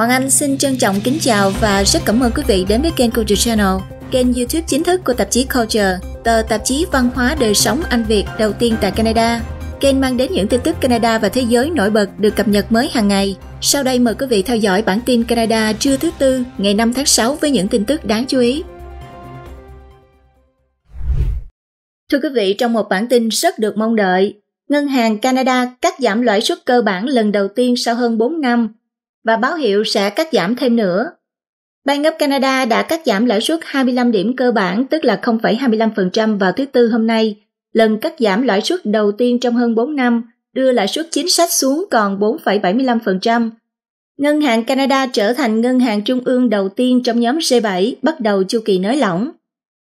Hoàng Anh xin trân trọng kính chào và rất cảm ơn quý vị đến với kênh Culture Channel, kênh YouTube chính thức của tạp chí Culture, tờ tạp chí văn hóa đời sống Anh Việt đầu tiên tại Canada. Kênh mang đến những tin tức Canada và thế giới nổi bật được cập nhật mới hàng ngày. Sau đây mời quý vị theo dõi bản tin Canada trưa thứ tư ngày 5 tháng 6 với những tin tức đáng chú ý. Thưa quý vị, trong một bản tin rất được mong đợi, Ngân hàng Canada cắt giảm lãi suất cơ bản lần đầu tiên sau hơn 4 năm và báo hiệu sẽ cắt giảm thêm nữa. Bank of Canada đã cắt giảm lãi suất 25 điểm cơ bản tức là 0,25% vào thứ Tư hôm nay, lần cắt giảm lãi suất đầu tiên trong hơn 4 năm, đưa lãi suất chính sách xuống còn 4,75%. Ngân hàng Canada trở thành ngân hàng trung ương đầu tiên trong nhóm G7 bắt đầu chu kỳ nới lỏng.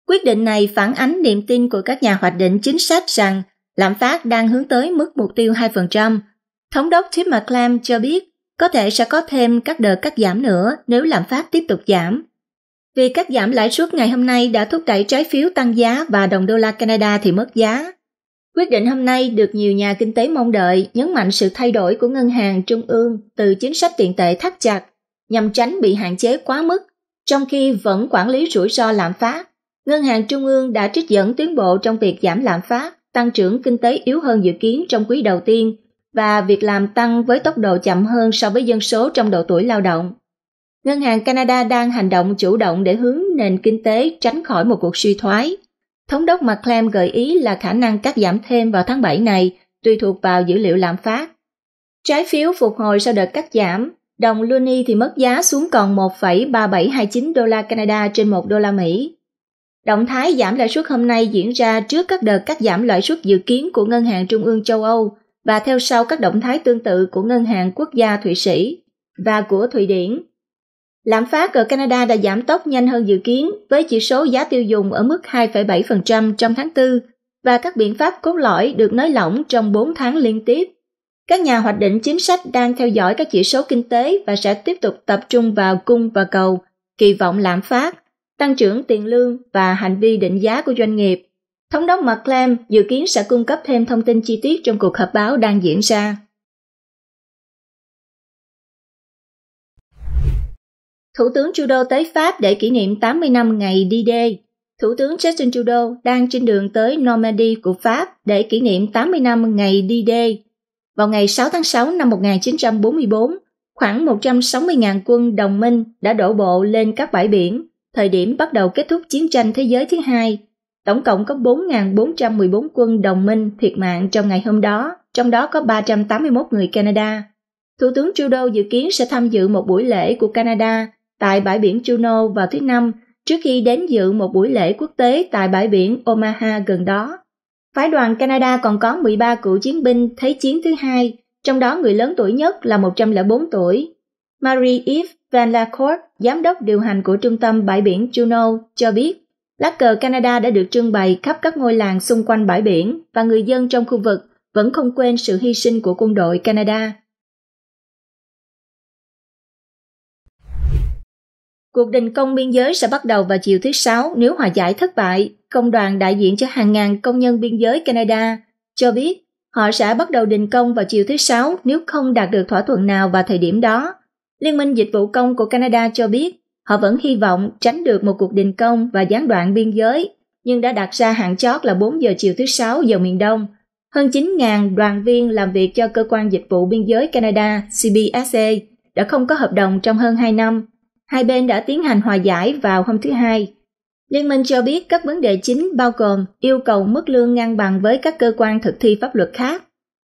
Quyết định này phản ánh niềm tin của các nhà hoạch định chính sách rằng lạm phát đang hướng tới mức mục tiêu 2%. Thống đốc Tim McClam cho biết có thể sẽ có thêm các đợt cắt giảm nữa nếu lạm phát tiếp tục giảm. Vì cắt giảm lãi suất ngày hôm nay đã thúc đẩy trái phiếu tăng giá và đồng đô la Canada thì mất giá. Quyết định hôm nay được nhiều nhà kinh tế mong đợi, nhấn mạnh sự thay đổi của ngân hàng trung ương từ chính sách tiền tệ thắt chặt nhằm tránh bị hạn chế quá mức, trong khi vẫn quản lý rủi ro lạm phát. Ngân hàng trung ương đã trích dẫn tiến bộ trong việc giảm lạm phát, tăng trưởng kinh tế yếu hơn dự kiến trong quý đầu tiên và việc làm tăng với tốc độ chậm hơn so với dân số trong độ tuổi lao động. Ngân hàng Canada đang hành động chủ động để hướng nền kinh tế tránh khỏi một cuộc suy thoái. Thống đốc McClem gợi ý là khả năng cắt giảm thêm vào tháng 7 này tùy thuộc vào dữ liệu lạm phát. Trái phiếu phục hồi sau đợt cắt giảm, đồng loonie thì mất giá xuống còn 1,3729 đô la Canada trên 1 đô la Mỹ. Động thái giảm lãi suất hôm nay diễn ra trước các đợt cắt giảm lãi suất dự kiến của Ngân hàng Trung ương châu Âu và theo sau các động thái tương tự của Ngân hàng Quốc gia Thụy Sĩ và của Thụy Điển. Lạm phát ở Canada đã giảm tốc nhanh hơn dự kiến với chỉ số giá tiêu dùng ở mức 2,7% trong tháng 4 và các biện pháp cốt lõi được nới lỏng trong 4 tháng liên tiếp. Các nhà hoạch định chính sách đang theo dõi các chỉ số kinh tế và sẽ tiếp tục tập trung vào cung và cầu, kỳ vọng lạm phát, tăng trưởng tiền lương và hành vi định giá của doanh nghiệp Thống đốc McClam dự kiến sẽ cung cấp thêm thông tin chi tiết trong cuộc họp báo đang diễn ra. Thủ tướng Trudeau tới Pháp để kỷ niệm 80 năm ngày đi đê. Thủ tướng Justin Trudeau đang trên đường tới Normandy của Pháp để kỷ niệm 80 năm ngày đi đê. Vào ngày 6 tháng 6 năm 1944, khoảng 160.000 quân đồng minh đã đổ bộ lên các bãi biển, thời điểm bắt đầu kết thúc chiến tranh thế giới thứ hai Tổng cộng có 4.414 quân đồng minh thiệt mạng trong ngày hôm đó, trong đó có 381 người Canada. Thủ tướng Trudeau dự kiến sẽ tham dự một buổi lễ của Canada tại bãi biển Juno vào thứ Năm trước khi đến dự một buổi lễ quốc tế tại bãi biển Omaha gần đó. Phái đoàn Canada còn có 13 cựu chiến binh Thế chiến thứ hai, trong đó người lớn tuổi nhất là 104 tuổi. Marie-Yves Van La Court, giám đốc điều hành của trung tâm bãi biển Juno, cho biết Lá cờ Canada đã được trưng bày khắp các ngôi làng xung quanh bãi biển và người dân trong khu vực vẫn không quên sự hy sinh của quân đội Canada. Cuộc đình công biên giới sẽ bắt đầu vào chiều thứ Sáu nếu hòa giải thất bại. Công đoàn đại diện cho hàng ngàn công nhân biên giới Canada cho biết họ sẽ bắt đầu đình công vào chiều thứ Sáu nếu không đạt được thỏa thuận nào vào thời điểm đó. Liên minh Dịch vụ Công của Canada cho biết Họ vẫn hy vọng tránh được một cuộc đình công và gián đoạn biên giới, nhưng đã đặt ra hạn chót là 4 giờ chiều thứ Sáu giờ miền Đông. Hơn 9.000 đoàn viên làm việc cho Cơ quan Dịch vụ Biên giới Canada CBSA đã không có hợp đồng trong hơn 2 năm. Hai bên đã tiến hành hòa giải vào hôm thứ Hai. Liên minh cho biết các vấn đề chính bao gồm yêu cầu mức lương ngang bằng với các cơ quan thực thi pháp luật khác,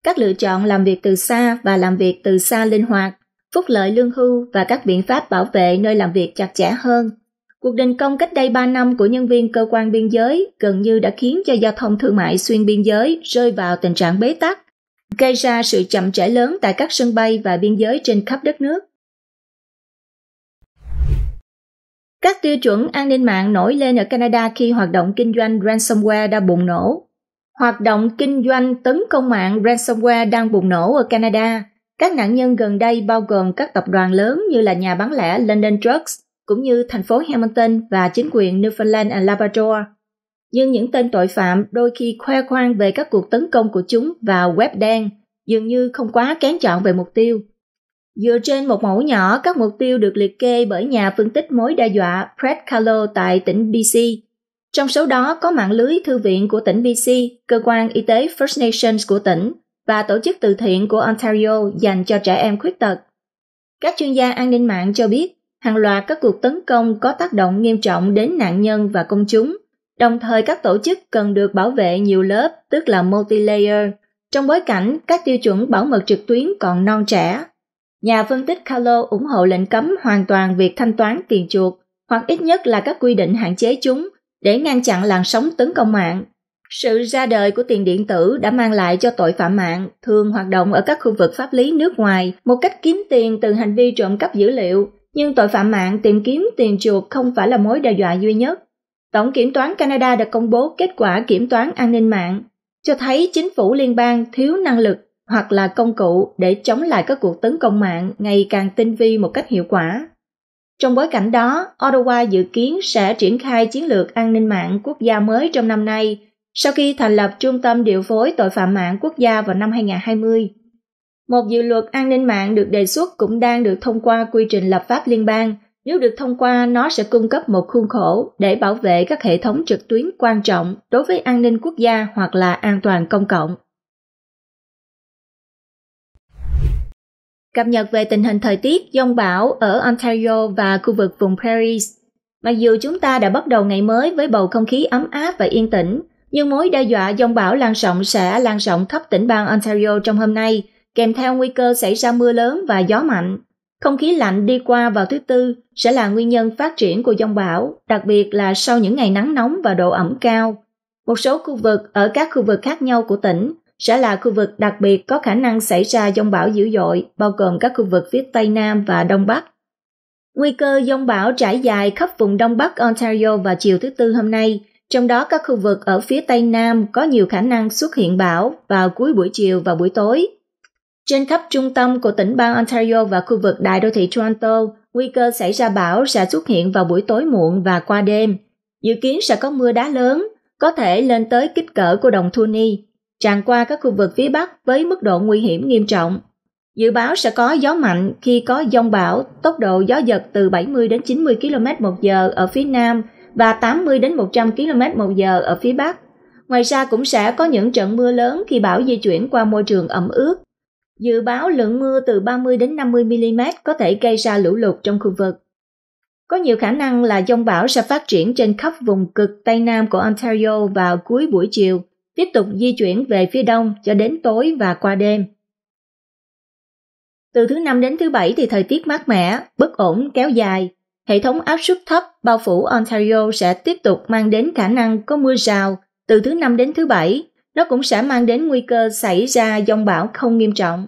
các lựa chọn làm việc từ xa và làm việc từ xa linh hoạt, phúc lợi lương hưu và các biện pháp bảo vệ nơi làm việc chặt chẽ hơn. Cuộc đình công cách đây 3 năm của nhân viên cơ quan biên giới gần như đã khiến cho giao thông thương mại xuyên biên giới rơi vào tình trạng bế tắc, gây ra sự chậm trễ lớn tại các sân bay và biên giới trên khắp đất nước. Các tiêu chuẩn an ninh mạng nổi lên ở Canada khi hoạt động kinh doanh ransomware đã bùng nổ. Hoạt động kinh doanh tấn công mạng ransomware đang bùng nổ ở Canada các nạn nhân gần đây bao gồm các tập đoàn lớn như là nhà bán lẻ London Drugs, cũng như thành phố Hamilton và chính quyền Newfoundland and Labrador. Nhưng những tên tội phạm đôi khi khoe khoang về các cuộc tấn công của chúng vào web đen, dường như không quá kén chọn về mục tiêu. Dựa trên một mẫu nhỏ, các mục tiêu được liệt kê bởi nhà phân tích mối đe dọa Brett Carlo tại tỉnh BC. Trong số đó có mạng lưới thư viện của tỉnh BC, cơ quan y tế First Nations của tỉnh và tổ chức từ thiện của Ontario dành cho trẻ em khuyết tật. Các chuyên gia an ninh mạng cho biết, hàng loạt các cuộc tấn công có tác động nghiêm trọng đến nạn nhân và công chúng, đồng thời các tổ chức cần được bảo vệ nhiều lớp, tức là multi-layer, trong bối cảnh các tiêu chuẩn bảo mật trực tuyến còn non trẻ. Nhà phân tích Carlo ủng hộ lệnh cấm hoàn toàn việc thanh toán tiền chuột hoặc ít nhất là các quy định hạn chế chúng để ngăn chặn làn sóng tấn công mạng sự ra đời của tiền điện tử đã mang lại cho tội phạm mạng thường hoạt động ở các khu vực pháp lý nước ngoài một cách kiếm tiền từ hành vi trộm cắp dữ liệu, nhưng tội phạm mạng tìm kiếm tiền chuột không phải là mối đe dọa duy nhất. Tổng kiểm toán Canada đã công bố kết quả kiểm toán an ninh mạng, cho thấy chính phủ liên bang thiếu năng lực hoặc là công cụ để chống lại các cuộc tấn công mạng ngày càng tinh vi một cách hiệu quả. Trong bối cảnh đó, Ottawa dự kiến sẽ triển khai chiến lược an ninh mạng quốc gia mới trong năm nay sau khi thành lập Trung tâm Điều phối Tội phạm mạng quốc gia vào năm 2020. Một dự luật an ninh mạng được đề xuất cũng đang được thông qua quy trình lập pháp liên bang. Nếu được thông qua, nó sẽ cung cấp một khuôn khổ để bảo vệ các hệ thống trực tuyến quan trọng đối với an ninh quốc gia hoặc là an toàn công cộng. Cập nhật về tình hình thời tiết dông bão ở Ontario và khu vực vùng Paris. Mặc dù chúng ta đã bắt đầu ngày mới với bầu không khí ấm áp và yên tĩnh, nhưng mối đe dọa dòng bão lan rộng sẽ lan rộng khắp tỉnh bang Ontario trong hôm nay, kèm theo nguy cơ xảy ra mưa lớn và gió mạnh. Không khí lạnh đi qua vào thứ Tư sẽ là nguyên nhân phát triển của dòng bão, đặc biệt là sau những ngày nắng nóng và độ ẩm cao. Một số khu vực ở các khu vực khác nhau của tỉnh sẽ là khu vực đặc biệt có khả năng xảy ra dông bão dữ dội, bao gồm các khu vực phía Tây Nam và Đông Bắc. Nguy cơ dông bão trải dài khắp vùng Đông Bắc Ontario vào chiều thứ Tư hôm nay, trong đó các khu vực ở phía Tây Nam có nhiều khả năng xuất hiện bão vào cuối buổi chiều và buổi tối. Trên khắp trung tâm của tỉnh bang Ontario và khu vực đại đô thị Toronto, nguy cơ xảy ra bão sẽ xuất hiện vào buổi tối muộn và qua đêm. Dự kiến sẽ có mưa đá lớn, có thể lên tới kích cỡ của đồng thu ni, tràn qua các khu vực phía Bắc với mức độ nguy hiểm nghiêm trọng. Dự báo sẽ có gió mạnh khi có dông bão, tốc độ gió giật từ 70 đến 90 km một giờ ở phía Nam – và 80 đến 100 km một giờ ở phía Bắc. Ngoài ra cũng sẽ có những trận mưa lớn khi bão di chuyển qua môi trường ẩm ướt. Dự báo lượng mưa từ 30 đến 50 mm có thể gây ra lũ lụt trong khu vực. Có nhiều khả năng là dông bão sẽ phát triển trên khắp vùng cực Tây Nam của Ontario vào cuối buổi chiều, tiếp tục di chuyển về phía đông cho đến tối và qua đêm. Từ thứ năm đến thứ bảy thì thời tiết mát mẻ, bất ổn kéo dài, hệ thống áp suất thấp bao phủ Ontario sẽ tiếp tục mang đến khả năng có mưa rào từ thứ năm đến thứ bảy. Nó cũng sẽ mang đến nguy cơ xảy ra dông bão không nghiêm trọng.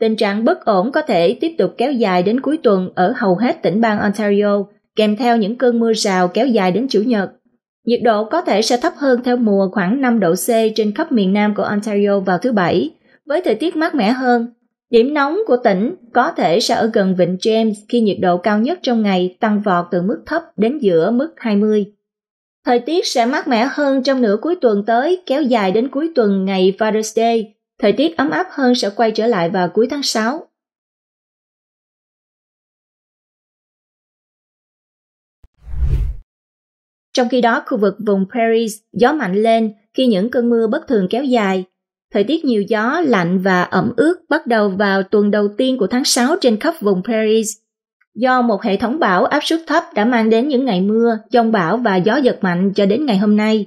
Tình trạng bất ổn có thể tiếp tục kéo dài đến cuối tuần ở hầu hết tỉnh bang Ontario, kèm theo những cơn mưa rào kéo dài đến Chủ nhật. Nhiệt độ có thể sẽ thấp hơn theo mùa khoảng 5 độ C trên khắp miền nam của Ontario vào thứ Bảy, với thời tiết mát mẻ hơn Điểm nóng của tỉnh có thể sẽ ở gần vịnh James khi nhiệt độ cao nhất trong ngày tăng vọt từ mức thấp đến giữa mức 20. Thời tiết sẽ mát mẻ hơn trong nửa cuối tuần tới, kéo dài đến cuối tuần ngày Father's Day. Thời tiết ấm áp hơn sẽ quay trở lại vào cuối tháng 6. Trong khi đó, khu vực vùng Paris gió mạnh lên khi những cơn mưa bất thường kéo dài, Thời tiết nhiều gió, lạnh và ẩm ướt bắt đầu vào tuần đầu tiên của tháng 6 trên khắp vùng Paris. Do một hệ thống bão áp suất thấp đã mang đến những ngày mưa, giông bão và gió giật mạnh cho đến ngày hôm nay.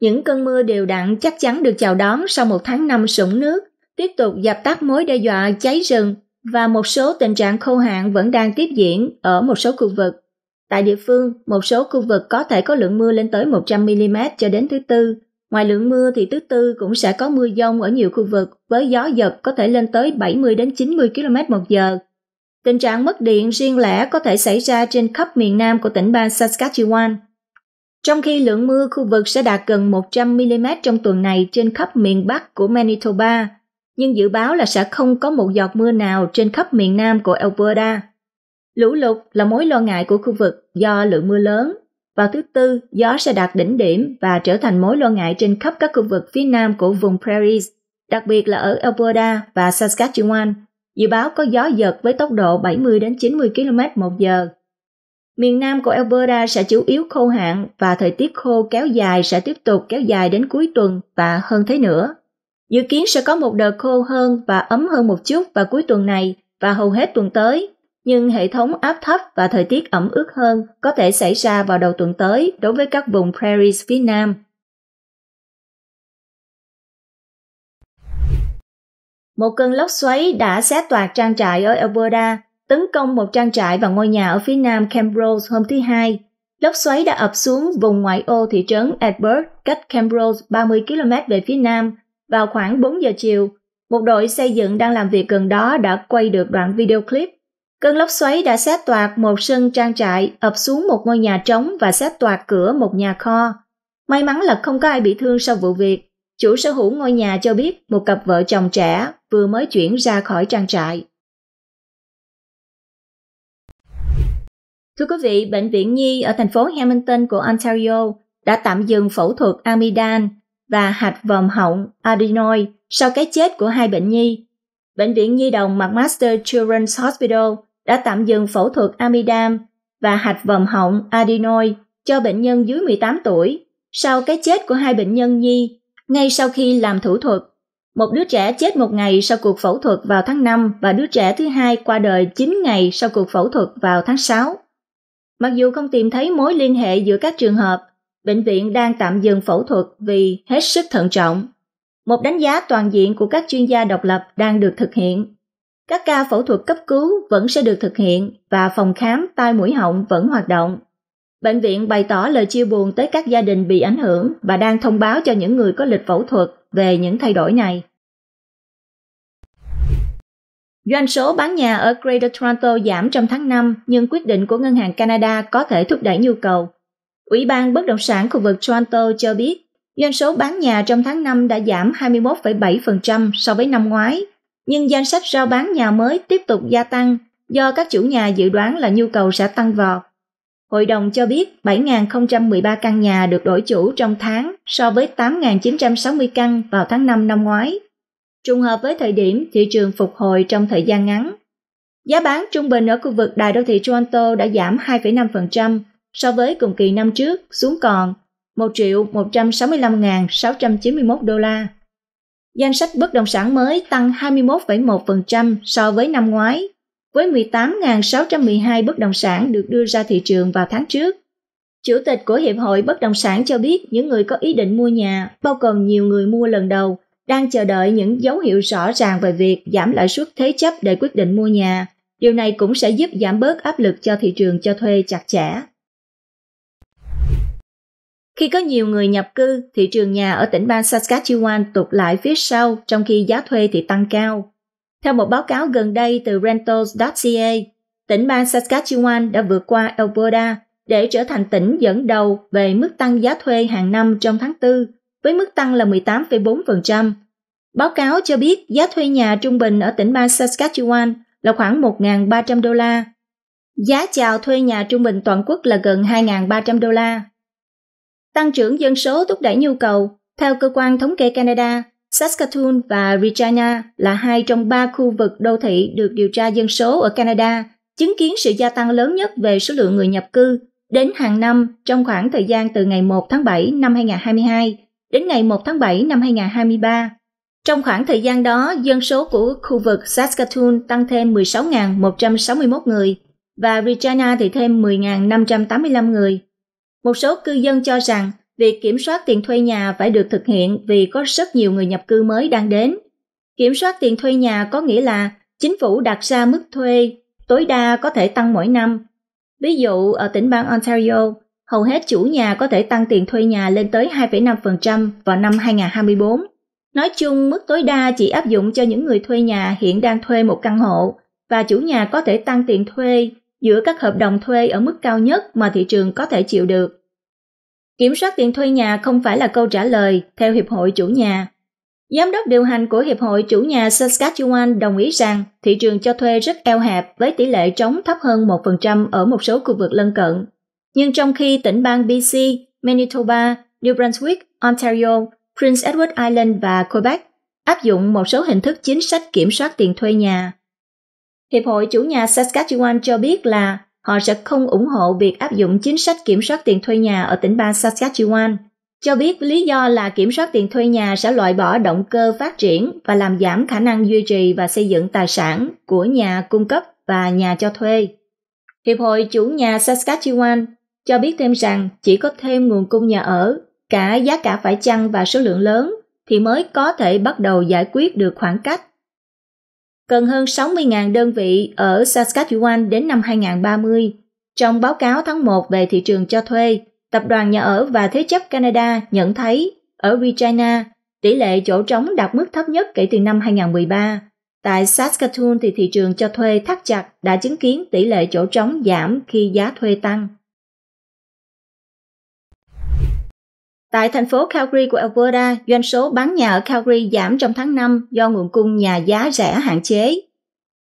Những cơn mưa đều đặn chắc chắn được chào đón sau một tháng năm sủng nước, tiếp tục dập tắt mối đe dọa cháy rừng và một số tình trạng khô hạn vẫn đang tiếp diễn ở một số khu vực. Tại địa phương, một số khu vực có thể có lượng mưa lên tới 100mm cho đến thứ Tư, Ngoài lượng mưa thì thứ tư cũng sẽ có mưa dông ở nhiều khu vực với gió giật có thể lên tới 70 đến 90 km/h. Tình trạng mất điện riêng lẻ có thể xảy ra trên khắp miền nam của tỉnh bang Saskatchewan. Trong khi lượng mưa khu vực sẽ đạt gần 100 mm trong tuần này trên khắp miền Bắc của Manitoba, nhưng dự báo là sẽ không có một giọt mưa nào trên khắp miền nam của Alberta. Lũ lụt là mối lo ngại của khu vực do lượng mưa lớn vào thứ Tư, gió sẽ đạt đỉnh điểm và trở thành mối lo ngại trên khắp các khu vực phía nam của vùng Prairies, đặc biệt là ở Alberta và Saskatchewan. Dự báo có gió giật với tốc độ 70 đến 90 km một giờ. Miền Nam của Alberta sẽ chủ yếu khô hạn và thời tiết khô kéo dài sẽ tiếp tục kéo dài đến cuối tuần và hơn thế nữa. Dự kiến sẽ có một đợt khô hơn và ấm hơn một chút vào cuối tuần này và hầu hết tuần tới nhưng hệ thống áp thấp và thời tiết ẩm ướt hơn có thể xảy ra vào đầu tuần tới đối với các vùng prairies phía Nam. Một cơn lốc xoáy đã xé toạc trang trại ở Alberta, tấn công một trang trại và ngôi nhà ở phía nam Camrose hôm thứ Hai. Lốc xoáy đã ập xuống vùng ngoại ô thị trấn Edward, cách Camrose 30 km về phía nam, vào khoảng 4 giờ chiều. Một đội xây dựng đang làm việc gần đó đã quay được đoạn video clip Cơn lốc xoáy đã xé toạc một sân trang trại, ập xuống một ngôi nhà trống và xé toạc cửa một nhà kho. May mắn là không có ai bị thương sau vụ việc. Chủ sở hữu ngôi nhà cho biết một cặp vợ chồng trẻ vừa mới chuyển ra khỏi trang trại. Thưa quý vị, Bệnh viện Nhi ở thành phố Hamilton của Ontario đã tạm dừng phẫu thuật amidan và hạch vòm họng adenoid sau cái chết của hai bệnh nhi. Bệnh viện Nhi đồng McMaster Children's Hospital đã tạm dừng phẫu thuật amidam và hạch vòm họng adenoid cho bệnh nhân dưới 18 tuổi sau cái chết của hai bệnh nhân nhi ngay sau khi làm thủ thuật. Một đứa trẻ chết một ngày sau cuộc phẫu thuật vào tháng 5 và đứa trẻ thứ hai qua đời 9 ngày sau cuộc phẫu thuật vào tháng 6. Mặc dù không tìm thấy mối liên hệ giữa các trường hợp, bệnh viện đang tạm dừng phẫu thuật vì hết sức thận trọng. Một đánh giá toàn diện của các chuyên gia độc lập đang được thực hiện. Các ca phẫu thuật cấp cứu vẫn sẽ được thực hiện và phòng khám tai mũi họng vẫn hoạt động. Bệnh viện bày tỏ lời chia buồn tới các gia đình bị ảnh hưởng và đang thông báo cho những người có lịch phẫu thuật về những thay đổi này. Doanh số bán nhà ở Greater Toronto giảm trong tháng 5, nhưng quyết định của Ngân hàng Canada có thể thúc đẩy nhu cầu. Ủy ban bất động sản khu vực Toronto cho biết, doanh số bán nhà trong tháng 5 đã giảm 21,7% so với năm ngoái nhưng danh sách rao bán nhà mới tiếp tục gia tăng do các chủ nhà dự đoán là nhu cầu sẽ tăng vọt. Hội đồng cho biết 7.013 căn nhà được đổi chủ trong tháng so với 8.960 căn vào tháng 5 năm ngoái, trùng hợp với thời điểm thị trường phục hồi trong thời gian ngắn. Giá bán trung bình ở khu vực đài đô thị Toronto đã giảm 2,5% so với cùng kỳ năm trước xuống còn 1 165.691 đô la. Danh sách bất động sản mới tăng 21,1% so với năm ngoái, với 18.612 bất động sản được đưa ra thị trường vào tháng trước. Chủ tịch của Hiệp hội Bất động sản cho biết những người có ý định mua nhà, bao gồm nhiều người mua lần đầu, đang chờ đợi những dấu hiệu rõ ràng về việc giảm lãi suất thế chấp để quyết định mua nhà. Điều này cũng sẽ giúp giảm bớt áp lực cho thị trường cho thuê chặt chẽ. Khi có nhiều người nhập cư, thị trường nhà ở tỉnh bang Saskatchewan tụt lại phía sau trong khi giá thuê thì tăng cao. Theo một báo cáo gần đây từ rentals.ca, tỉnh bang Saskatchewan đã vượt qua Alberta để trở thành tỉnh dẫn đầu về mức tăng giá thuê hàng năm trong tháng 4, với mức tăng là 18,4%. Báo cáo cho biết giá thuê nhà trung bình ở tỉnh bang Saskatchewan là khoảng 1.300 đô la. Giá chào thuê nhà trung bình toàn quốc là gần 2.300 đô la tăng trưởng dân số thúc đẩy nhu cầu. Theo cơ quan thống kê Canada, Saskatoon và Regina là hai trong ba khu vực đô thị được điều tra dân số ở Canada, chứng kiến sự gia tăng lớn nhất về số lượng người nhập cư đến hàng năm trong khoảng thời gian từ ngày 1 tháng 7 năm 2022 đến ngày 1 tháng 7 năm 2023. Trong khoảng thời gian đó, dân số của khu vực Saskatoon tăng thêm 16.161 người và Regina thì thêm 10.585 người. Một số cư dân cho rằng việc kiểm soát tiền thuê nhà phải được thực hiện vì có rất nhiều người nhập cư mới đang đến. Kiểm soát tiền thuê nhà có nghĩa là chính phủ đặt ra mức thuê tối đa có thể tăng mỗi năm. Ví dụ ở tỉnh bang Ontario, hầu hết chủ nhà có thể tăng tiền thuê nhà lên tới 2,5% vào năm 2024. Nói chung, mức tối đa chỉ áp dụng cho những người thuê nhà hiện đang thuê một căn hộ và chủ nhà có thể tăng tiền thuê giữa các hợp đồng thuê ở mức cao nhất mà thị trường có thể chịu được. Kiểm soát tiền thuê nhà không phải là câu trả lời theo hiệp hội chủ nhà. Giám đốc điều hành của hiệp hội chủ nhà Saskatchewan đồng ý rằng thị trường cho thuê rất eo hẹp với tỷ lệ trống thấp hơn 1% ở một số khu vực lân cận. Nhưng trong khi tỉnh bang BC, Manitoba, New Brunswick, Ontario, Prince Edward Island và Quebec áp dụng một số hình thức chính sách kiểm soát tiền thuê nhà Hiệp hội chủ nhà Saskatchewan cho biết là họ sẽ không ủng hộ việc áp dụng chính sách kiểm soát tiền thuê nhà ở tỉnh bang Saskatchewan. Cho biết lý do là kiểm soát tiền thuê nhà sẽ loại bỏ động cơ phát triển và làm giảm khả năng duy trì và xây dựng tài sản của nhà cung cấp và nhà cho thuê. Hiệp hội chủ nhà Saskatchewan cho biết thêm rằng chỉ có thêm nguồn cung nhà ở, cả giá cả phải chăng và số lượng lớn thì mới có thể bắt đầu giải quyết được khoảng cách cần hơn 60.000 đơn vị ở Saskatchewan đến năm 2030. Trong báo cáo tháng 1 về thị trường cho thuê, Tập đoàn Nhà ở và Thế chấp Canada nhận thấy ở Regina, tỷ lệ chỗ trống đạt mức thấp nhất kể từ năm 2013. Tại Saskatoon thì thị trường cho thuê thắt chặt đã chứng kiến tỷ lệ chỗ trống giảm khi giá thuê tăng. Tại thành phố Calgary của Alberta, doanh số bán nhà ở Calgary giảm trong tháng 5 do nguồn cung nhà giá rẻ hạn chế.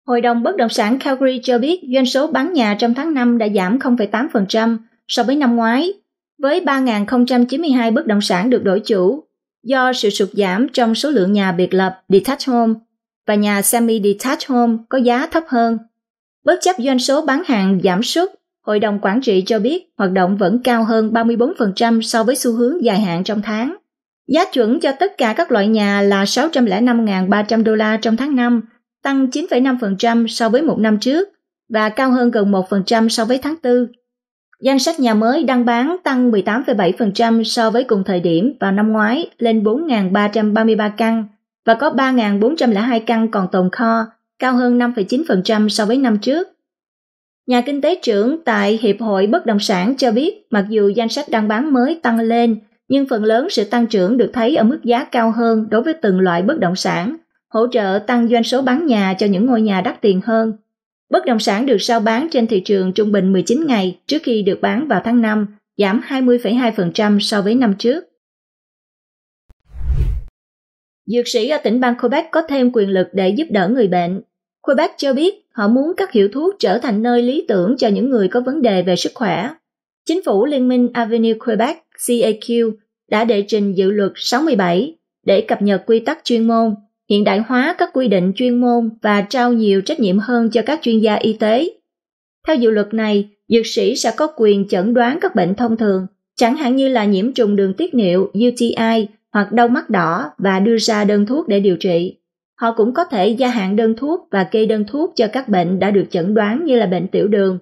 Hội đồng bất động sản Calgary cho biết doanh số bán nhà trong tháng 5 đã giảm 0,8% so với năm ngoái, với 3.092 bất động sản được đổi chủ do sự sụt giảm trong số lượng nhà biệt lập detached home và nhà semi-detached home có giá thấp hơn. Bất chấp doanh số bán hàng giảm sút Hội đồng quản trị cho biết hoạt động vẫn cao hơn 34% so với xu hướng dài hạn trong tháng. Giá chuẩn cho tất cả các loại nhà là 605.300 đô la trong tháng 5, tăng 9,5% so với một năm trước và cao hơn gần 1% so với tháng 4. Danh sách nhà mới đăng bán tăng 18,7% so với cùng thời điểm vào năm ngoái lên 4.333 căn và có 3.402 căn còn tồn kho, cao hơn 5,9% so với năm trước. Nhà kinh tế trưởng tại Hiệp hội Bất động sản cho biết mặc dù danh sách đăng bán mới tăng lên, nhưng phần lớn sự tăng trưởng được thấy ở mức giá cao hơn đối với từng loại bất động sản, hỗ trợ tăng doanh số bán nhà cho những ngôi nhà đắt tiền hơn. Bất động sản được sao bán trên thị trường trung bình 19 ngày trước khi được bán vào tháng 5, giảm 20,2% so với năm trước. Dược sĩ ở tỉnh bang Quebec có thêm quyền lực để giúp đỡ người bệnh. Quebec cho biết họ muốn các hiệu thuốc trở thành nơi lý tưởng cho những người có vấn đề về sức khỏe. Chính phủ Liên minh Avenue Quebec CAQ đã đệ trình dự luật 67 để cập nhật quy tắc chuyên môn, hiện đại hóa các quy định chuyên môn và trao nhiều trách nhiệm hơn cho các chuyên gia y tế. Theo dự luật này, dược sĩ sẽ có quyền chẩn đoán các bệnh thông thường, chẳng hạn như là nhiễm trùng đường tiết niệu UTI hoặc đau mắt đỏ và đưa ra đơn thuốc để điều trị. Họ cũng có thể gia hạn đơn thuốc và kê đơn thuốc cho các bệnh đã được chẩn đoán như là bệnh tiểu đường.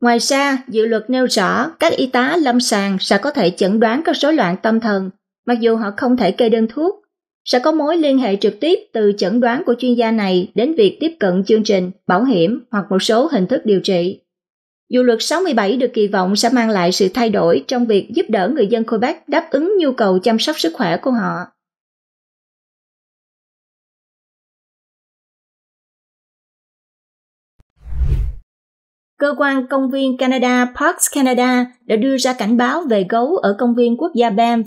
Ngoài ra, dự luật nêu rõ các y tá lâm sàng sẽ có thể chẩn đoán các rối loạn tâm thần, mặc dù họ không thể kê đơn thuốc. Sẽ có mối liên hệ trực tiếp từ chẩn đoán của chuyên gia này đến việc tiếp cận chương trình, bảo hiểm hoặc một số hình thức điều trị. Dự luật 67 được kỳ vọng sẽ mang lại sự thay đổi trong việc giúp đỡ người dân Quebec đáp ứng nhu cầu chăm sóc sức khỏe của họ. cơ quan công viên Canada Parks Canada đã đưa ra cảnh báo về gấu ở công viên quốc gia Banff.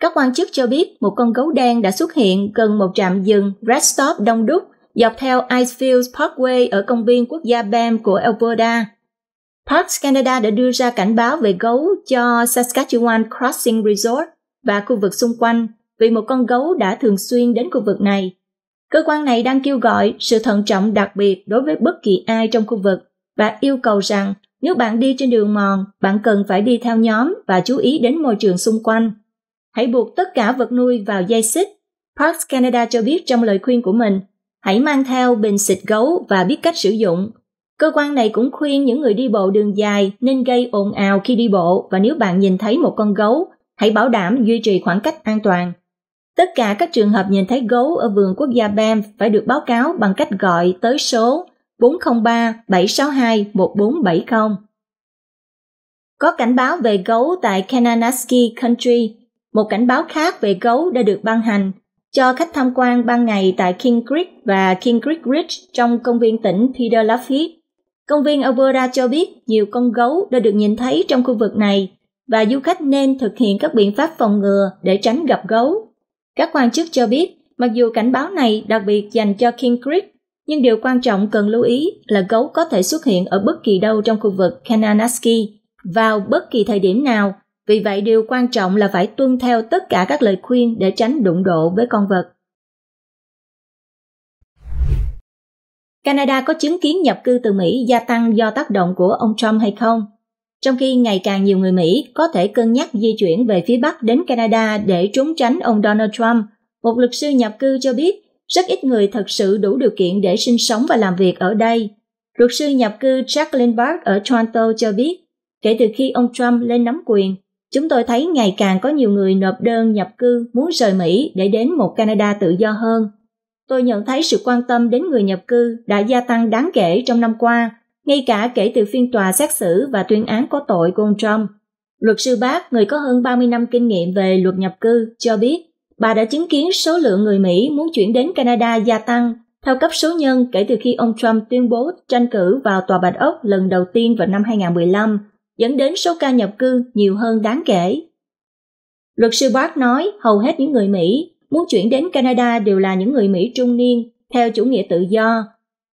Các quan chức cho biết một con gấu đen đã xuất hiện gần một trạm dừng Red Stop đông đúc dọc theo Icefield Parkway ở công viên quốc gia Banff của Alberta. Parks Canada đã đưa ra cảnh báo về gấu cho Saskatchewan Crossing Resort và khu vực xung quanh vì một con gấu đã thường xuyên đến khu vực này. Cơ quan này đang kêu gọi sự thận trọng đặc biệt đối với bất kỳ ai trong khu vực và yêu cầu rằng nếu bạn đi trên đường mòn, bạn cần phải đi theo nhóm và chú ý đến môi trường xung quanh. Hãy buộc tất cả vật nuôi vào dây xích. Parks Canada cho biết trong lời khuyên của mình, hãy mang theo bình xịt gấu và biết cách sử dụng. Cơ quan này cũng khuyên những người đi bộ đường dài nên gây ồn ào khi đi bộ và nếu bạn nhìn thấy một con gấu, hãy bảo đảm duy trì khoảng cách an toàn. Tất cả các trường hợp nhìn thấy gấu ở vườn quốc gia Banff phải được báo cáo bằng cách gọi tới số 403 762 1470. Có cảnh báo về gấu tại Kananaski Country. Một cảnh báo khác về gấu đã được ban hành cho khách tham quan ban ngày tại King Creek và King Creek Ridge trong công viên tỉnh Peter Lafitte. Công viên Alberta cho biết nhiều con gấu đã được nhìn thấy trong khu vực này và du khách nên thực hiện các biện pháp phòng ngừa để tránh gặp gấu. Các quan chức cho biết, mặc dù cảnh báo này đặc biệt dành cho King Creek nhưng điều quan trọng cần lưu ý là gấu có thể xuất hiện ở bất kỳ đâu trong khu vực Kananaski vào bất kỳ thời điểm nào. Vì vậy điều quan trọng là phải tuân theo tất cả các lời khuyên để tránh đụng độ với con vật. Canada có chứng kiến nhập cư từ Mỹ gia tăng do tác động của ông Trump hay không? Trong khi ngày càng nhiều người Mỹ có thể cân nhắc di chuyển về phía Bắc đến Canada để trốn tránh ông Donald Trump, một luật sư nhập cư cho biết rất ít người thật sự đủ điều kiện để sinh sống và làm việc ở đây. Luật sư nhập cư Jacqueline Bark ở Toronto cho biết, kể từ khi ông Trump lên nắm quyền, chúng tôi thấy ngày càng có nhiều người nộp đơn nhập cư muốn rời Mỹ để đến một Canada tự do hơn. Tôi nhận thấy sự quan tâm đến người nhập cư đã gia tăng đáng kể trong năm qua, ngay cả kể từ phiên tòa xét xử và tuyên án có tội của ông Trump. Luật sư Bác, người có hơn 30 năm kinh nghiệm về luật nhập cư, cho biết bà đã chứng kiến số lượng người Mỹ muốn chuyển đến Canada gia tăng theo cấp số nhân kể từ khi ông Trump tuyên bố tranh cử vào Tòa Bạch Ốc lần đầu tiên vào năm 2015, dẫn đến số ca nhập cư nhiều hơn đáng kể. Luật sư Bart nói hầu hết những người Mỹ muốn chuyển đến Canada đều là những người Mỹ trung niên theo chủ nghĩa tự do.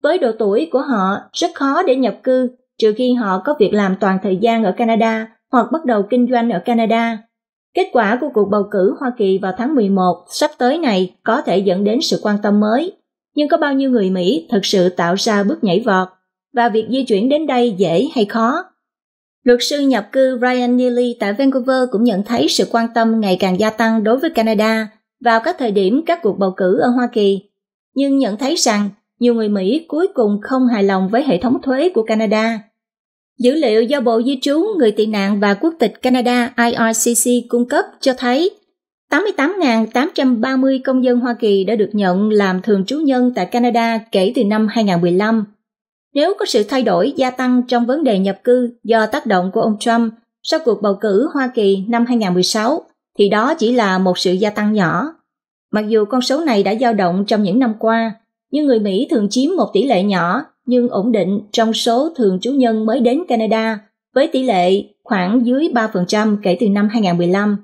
Với độ tuổi của họ rất khó để nhập cư trừ khi họ có việc làm toàn thời gian ở Canada hoặc bắt đầu kinh doanh ở Canada. Kết quả của cuộc bầu cử Hoa Kỳ vào tháng 11 sắp tới này có thể dẫn đến sự quan tâm mới, nhưng có bao nhiêu người Mỹ thực sự tạo ra bước nhảy vọt và việc di chuyển đến đây dễ hay khó? Luật sư nhập cư Ryan Neely tại Vancouver cũng nhận thấy sự quan tâm ngày càng gia tăng đối với Canada vào các thời điểm các cuộc bầu cử ở Hoa Kỳ, nhưng nhận thấy rằng nhiều người Mỹ cuối cùng không hài lòng với hệ thống thuế của Canada Dữ liệu do Bộ Di trú Người tị nạn và Quốc tịch Canada IRCC cung cấp cho thấy 88.830 công dân Hoa Kỳ đã được nhận làm thường trú nhân tại Canada kể từ năm 2015. Nếu có sự thay đổi gia tăng trong vấn đề nhập cư do tác động của ông Trump sau cuộc bầu cử Hoa Kỳ năm 2016, thì đó chỉ là một sự gia tăng nhỏ. Mặc dù con số này đã dao động trong những năm qua, nhưng người Mỹ thường chiếm một tỷ lệ nhỏ nhưng ổn định trong số thường trú nhân mới đến Canada với tỷ lệ khoảng dưới 3% kể từ năm 2015.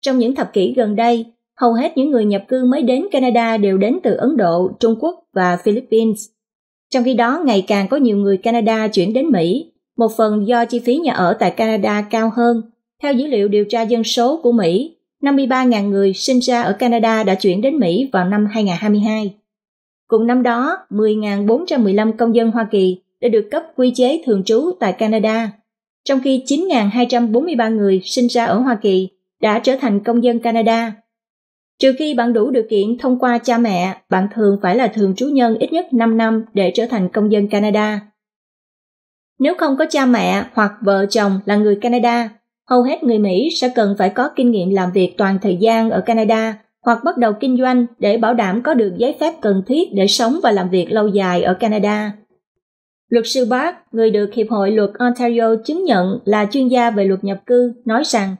Trong những thập kỷ gần đây, hầu hết những người nhập cư mới đến Canada đều đến từ Ấn Độ, Trung Quốc và Philippines. Trong khi đó, ngày càng có nhiều người Canada chuyển đến Mỹ, một phần do chi phí nhà ở tại Canada cao hơn. Theo dữ liệu điều tra dân số của Mỹ, 53.000 người sinh ra ở Canada đã chuyển đến Mỹ vào năm 2022. Cùng năm đó, 10.415 công dân Hoa Kỳ đã được cấp quy chế thường trú tại Canada, trong khi 9.243 người sinh ra ở Hoa Kỳ đã trở thành công dân Canada. Trừ khi bạn đủ điều kiện thông qua cha mẹ, bạn thường phải là thường trú nhân ít nhất 5 năm để trở thành công dân Canada. Nếu không có cha mẹ hoặc vợ chồng là người Canada, hầu hết người Mỹ sẽ cần phải có kinh nghiệm làm việc toàn thời gian ở Canada hoặc bắt đầu kinh doanh để bảo đảm có được giấy phép cần thiết để sống và làm việc lâu dài ở Canada. Luật sư Bart, người được Hiệp hội luật Ontario chứng nhận là chuyên gia về luật nhập cư, nói rằng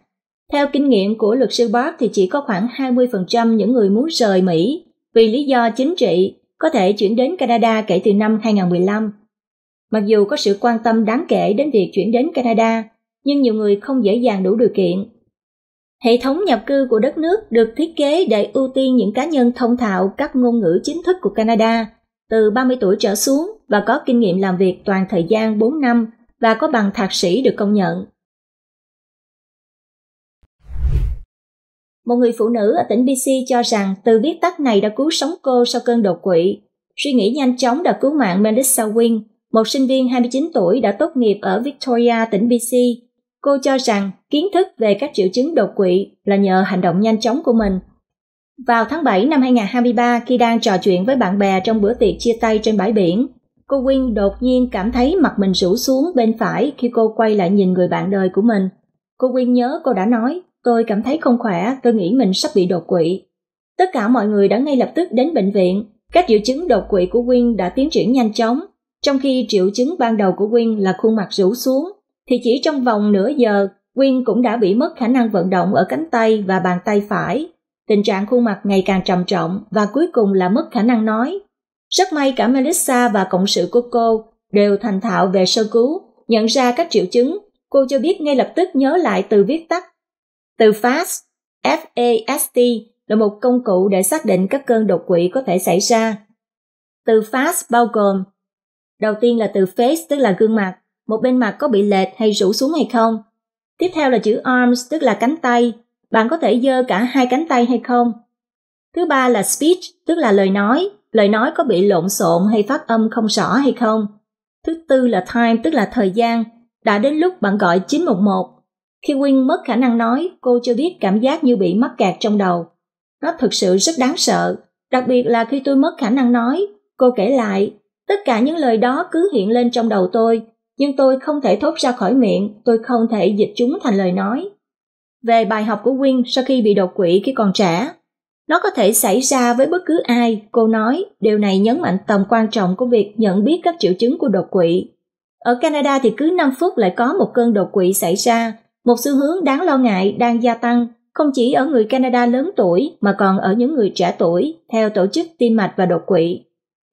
theo kinh nghiệm của luật sư Bart thì chỉ có khoảng 20% những người muốn rời Mỹ vì lý do chính trị có thể chuyển đến Canada kể từ năm 2015. Mặc dù có sự quan tâm đáng kể đến việc chuyển đến Canada, nhưng nhiều người không dễ dàng đủ điều kiện Hệ thống nhập cư của đất nước được thiết kế để ưu tiên những cá nhân thông thạo các ngôn ngữ chính thức của Canada, từ 30 tuổi trở xuống và có kinh nghiệm làm việc toàn thời gian 4 năm và có bằng thạc sĩ được công nhận. Một người phụ nữ ở tỉnh BC cho rằng từ viết tắt này đã cứu sống cô sau cơn đột quỵ. Suy nghĩ nhanh chóng đã cứu mạng Melissa Wing, một sinh viên 29 tuổi đã tốt nghiệp ở Victoria, tỉnh BC, Cô cho rằng kiến thức về các triệu chứng đột quỵ là nhờ hành động nhanh chóng của mình. Vào tháng 7 năm 2023 khi đang trò chuyện với bạn bè trong bữa tiệc chia tay trên bãi biển, cô Win đột nhiên cảm thấy mặt mình rủ xuống bên phải khi cô quay lại nhìn người bạn đời của mình. Cô Win nhớ cô đã nói, tôi cảm thấy không khỏe, tôi nghĩ mình sắp bị đột quỵ. Tất cả mọi người đã ngay lập tức đến bệnh viện. Các triệu chứng đột quỵ của Win đã tiến triển nhanh chóng, trong khi triệu chứng ban đầu của Win là khuôn mặt rủ xuống thì chỉ trong vòng nửa giờ, Quyên cũng đã bị mất khả năng vận động ở cánh tay và bàn tay phải. Tình trạng khuôn mặt ngày càng trầm trọng và cuối cùng là mất khả năng nói. Rất may cả Melissa và cộng sự của cô đều thành thạo về sơ cứu, nhận ra các triệu chứng, cô cho biết ngay lập tức nhớ lại từ viết tắt. Từ FAST, F-A-S-T là một công cụ để xác định các cơn đột quỵ có thể xảy ra. Từ FAST bao gồm Đầu tiên là từ face tức là gương mặt, một bên mặt có bị lệch hay rũ xuống hay không. Tiếp theo là chữ arms tức là cánh tay, bạn có thể giơ cả hai cánh tay hay không. Thứ ba là speech tức là lời nói, lời nói có bị lộn xộn hay phát âm không rõ hay không. Thứ tư là time tức là thời gian, đã đến lúc bạn gọi 911. Khi Win mất khả năng nói, cô cho biết cảm giác như bị mắc kẹt trong đầu. Nó thực sự rất đáng sợ, đặc biệt là khi tôi mất khả năng nói, cô kể lại, tất cả những lời đó cứ hiện lên trong đầu tôi nhưng tôi không thể thốt ra khỏi miệng, tôi không thể dịch chúng thành lời nói. Về bài học của Win sau khi bị đột quỵ khi còn trẻ, nó có thể xảy ra với bất cứ ai, cô nói, điều này nhấn mạnh tầm quan trọng của việc nhận biết các triệu chứng của đột quỵ. Ở Canada thì cứ 5 phút lại có một cơn đột quỵ xảy ra, một xu hướng đáng lo ngại đang gia tăng, không chỉ ở người Canada lớn tuổi mà còn ở những người trẻ tuổi, theo Tổ chức Tim mạch và Đột quỵ.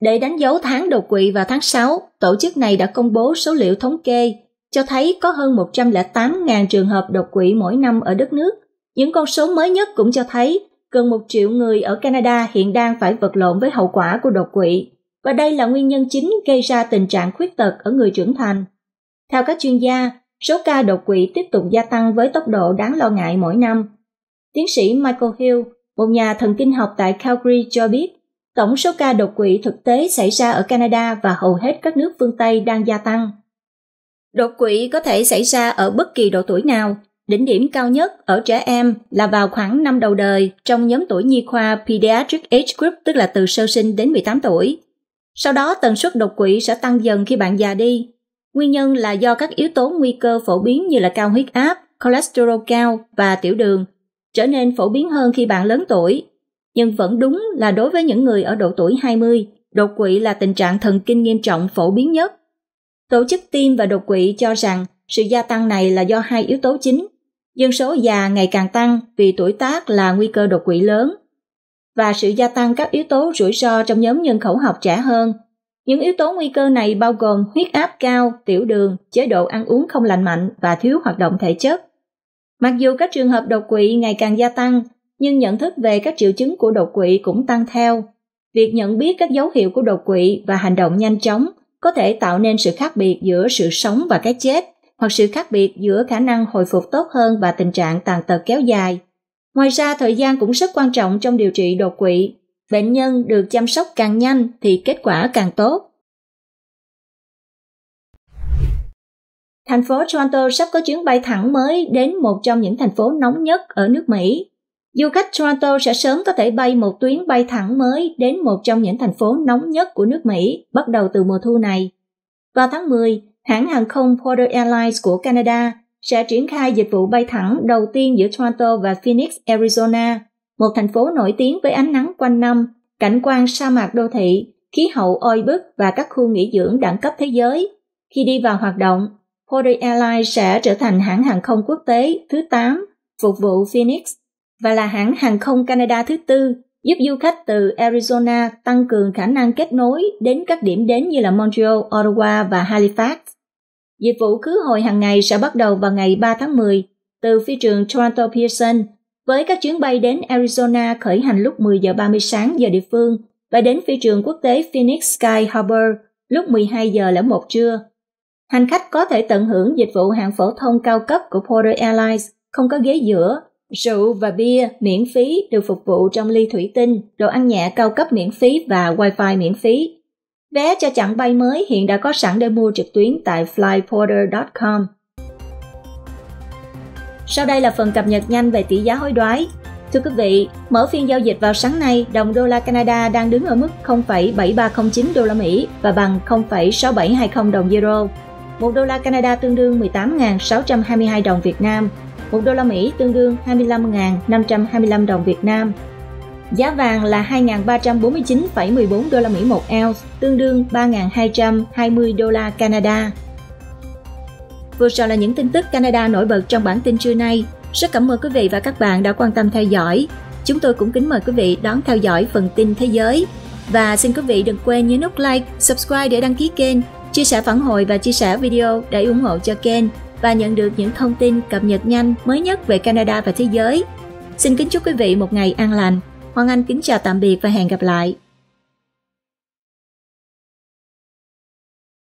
Để đánh dấu tháng đột quỵ vào tháng 6, tổ chức này đã công bố số liệu thống kê cho thấy có hơn 108.000 trường hợp đột quỵ mỗi năm ở đất nước. Những con số mới nhất cũng cho thấy gần 1 triệu người ở Canada hiện đang phải vật lộn với hậu quả của đột quỵ và đây là nguyên nhân chính gây ra tình trạng khuyết tật ở người trưởng thành. Theo các chuyên gia, số ca đột quỵ tiếp tục gia tăng với tốc độ đáng lo ngại mỗi năm. Tiến sĩ Michael Hill, một nhà thần kinh học tại Calgary cho biết, Tổng số ca đột quỵ thực tế xảy ra ở Canada và hầu hết các nước phương Tây đang gia tăng. Đột quỵ có thể xảy ra ở bất kỳ độ tuổi nào. Đỉnh điểm cao nhất ở trẻ em là vào khoảng năm đầu đời trong nhóm tuổi nhi khoa Pediatric Age Group tức là từ sơ sinh đến 18 tuổi. Sau đó tần suất đột quỵ sẽ tăng dần khi bạn già đi. Nguyên nhân là do các yếu tố nguy cơ phổ biến như là cao huyết áp, cholesterol cao và tiểu đường trở nên phổ biến hơn khi bạn lớn tuổi nhưng vẫn đúng là đối với những người ở độ tuổi 20, đột quỵ là tình trạng thần kinh nghiêm trọng phổ biến nhất. Tổ chức tim và đột quỵ cho rằng sự gia tăng này là do hai yếu tố chính. Dân số già ngày càng tăng vì tuổi tác là nguy cơ đột quỵ lớn và sự gia tăng các yếu tố rủi ro trong nhóm nhân khẩu học trẻ hơn. Những yếu tố nguy cơ này bao gồm huyết áp cao, tiểu đường, chế độ ăn uống không lành mạnh và thiếu hoạt động thể chất. Mặc dù các trường hợp đột quỵ ngày càng gia tăng, nhưng nhận thức về các triệu chứng của đột quỵ cũng tăng theo. Việc nhận biết các dấu hiệu của đột quỵ và hành động nhanh chóng có thể tạo nên sự khác biệt giữa sự sống và cái chết, hoặc sự khác biệt giữa khả năng hồi phục tốt hơn và tình trạng tàn tật kéo dài. Ngoài ra, thời gian cũng rất quan trọng trong điều trị đột quỵ. Bệnh nhân được chăm sóc càng nhanh thì kết quả càng tốt. Thành phố Toronto sắp có chuyến bay thẳng mới đến một trong những thành phố nóng nhất ở nước Mỹ. Du khách Toronto sẽ sớm có thể bay một tuyến bay thẳng mới đến một trong những thành phố nóng nhất của nước Mỹ bắt đầu từ mùa thu này. Vào tháng 10, hãng hàng không Porter Airlines của Canada sẽ triển khai dịch vụ bay thẳng đầu tiên giữa Toronto và Phoenix, Arizona, một thành phố nổi tiếng với ánh nắng quanh năm, cảnh quan sa mạc đô thị, khí hậu oi bức và các khu nghỉ dưỡng đẳng cấp thế giới. Khi đi vào hoạt động, Porter Airlines sẽ trở thành hãng hàng không quốc tế thứ 8 phục vụ Phoenix và là hãng hàng không Canada thứ tư giúp du khách từ Arizona tăng cường khả năng kết nối đến các điểm đến như là Montreal, Ottawa và Halifax. Dịch vụ khứ hồi hàng ngày sẽ bắt đầu vào ngày 3 tháng 10 từ phi trường Toronto Pearson với các chuyến bay đến Arizona khởi hành lúc 10 giờ 30 sáng giờ địa phương và đến phi trường quốc tế Phoenix Sky Harbor lúc 12 giờ lẻ một trưa. Hành khách có thể tận hưởng dịch vụ hạng phổ thông cao cấp của Porter Airlines, không có ghế giữa Rượu và bia miễn phí được phục vụ trong ly thủy tinh, đồ ăn nhẹ cao cấp miễn phí và wifi miễn phí. Vé cho chặng bay mới hiện đã có sẵn để mua trực tuyến tại flyporter.com. Sau đây là phần cập nhật nhanh về tỷ giá hối đoái. Thưa quý vị, mở phiên giao dịch vào sáng nay, đồng đô la Canada đang đứng ở mức 0,7309 đô la Mỹ và bằng 0,6720 đồng euro. 1 đô la Canada tương đương 18.622 đồng Việt Nam, 1 đô la Mỹ tương đương 25.525 đồng Việt Nam. Giá vàng là 2.349,14 đô la Mỹ một ounce, tương đương 3.220 đô la Canada. Vừa rồi là những tin tức Canada nổi bật trong bản tin trưa nay. Rất cảm ơn quý vị và các bạn đã quan tâm theo dõi. Chúng tôi cũng kính mời quý vị đón theo dõi phần tin thế giới. Và xin quý vị đừng quên nhấn nút like, subscribe để đăng ký kênh, chia sẻ phản hồi và chia sẻ video để ủng hộ cho kênh và nhận được những thông tin cập nhật nhanh mới nhất về Canada và thế giới. Xin kính chúc quý vị một ngày an lành. Hoàng Anh kính chào tạm biệt và hẹn gặp lại.